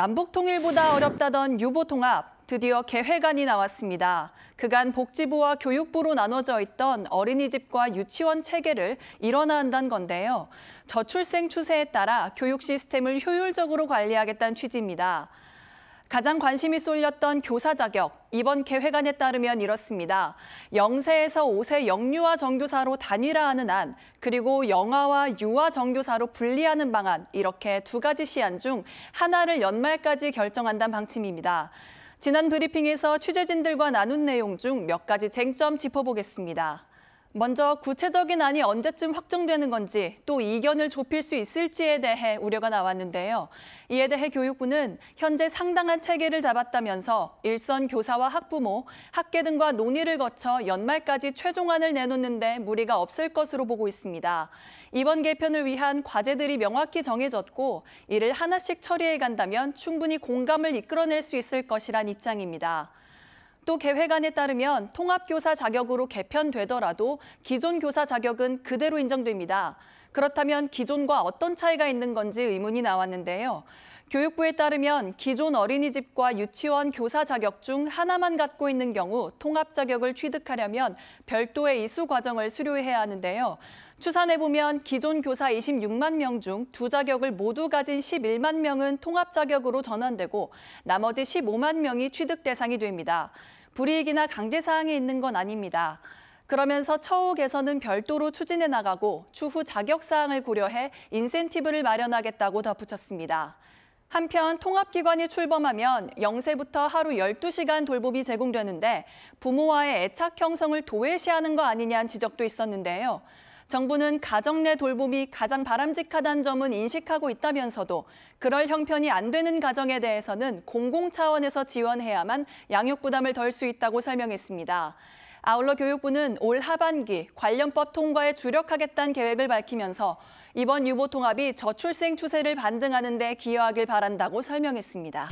남북 통일보다 어렵다던 유보 통합 드디어 개회관이 나왔습니다. 그간 복지부와 교육부로 나눠져 있던 어린이집과 유치원 체계를 일원화한다는 건데요. 저출생 추세에 따라 교육 시스템을 효율적으로 관리하겠다는 취지입니다. 가장 관심이 쏠렸던 교사 자격, 이번 개회안에 따르면 이렇습니다. 0세에서 5세 영유아 정교사로 단일화하는 안, 그리고 영아와 유아 정교사로 분리하는 방안, 이렇게 두 가지 시안 중 하나를 연말까지 결정한다는 방침입니다. 지난 브리핑에서 취재진들과 나눈 내용 중 몇 가지 쟁점 짚어보겠습니다. 먼저 구체적인 안이 언제쯤 확정되는 건지 또 이견을 좁힐 수 있을지에 대해 우려가 나왔는데요. 이에 대해 교육부는 현재 상당한 체계를 잡았다면서 일선 교사와 학부모, 학계 등과 논의를 거쳐 연말까지 최종안을 내놓는데 무리가 없을 것으로 보고 있습니다. 이번 개편을 위한 과제들이 명확히 정해졌고 이를 하나씩 처리해 간다면 충분히 공감을 이끌어낼 수 있을 것이란 입장입니다. 또 계획안에 따르면 통합교사 자격으로 개편되더라도 기존 교사 자격은 그대로 인정됩니다. 그렇다면 기존과 어떤 차이가 있는 건지 의문이 나왔는데요. 교육부에 따르면 기존 어린이집과 유치원 교사 자격 중 하나만 갖고 있는 경우 통합 자격을 취득하려면 별도의 이수 과정을 수료해야 하는데요. 추산해 보면 기존 교사 26만 명 중 두 자격을 모두 가진 11만 명은 통합 자격으로 전환되고 나머지 15만 명이 취득 대상이 됩니다. 불이익이나 강제 사항이 있는 건 아닙니다. 그러면서 처우 개선은 별도로 추진해 나가고 추후 자격 사항을 고려해 인센티브를 마련하겠다고 덧붙였습니다. 한편 통합기관이 출범하면 영세부터 하루 12시간 돌봄이 제공되는데 부모와의 애착 형성을 도외시하는 거 아니냐는 지적도 있었는데요. 정부는 가정 내 돌봄이 가장 바람직하다는 점은 인식하고 있다면서도 그럴 형편이 안 되는 가정에 대해서는 공공 차원에서 지원해야만 양육 부담을 덜 수 있다고 설명했습니다. 아울러 교육부는 올 하반기 관련법 통과에 주력하겠다는 계획을 밝히면서 이번 유보 통합이 저출생 추세를 반등하는 데 기여하길 바란다고 설명했습니다.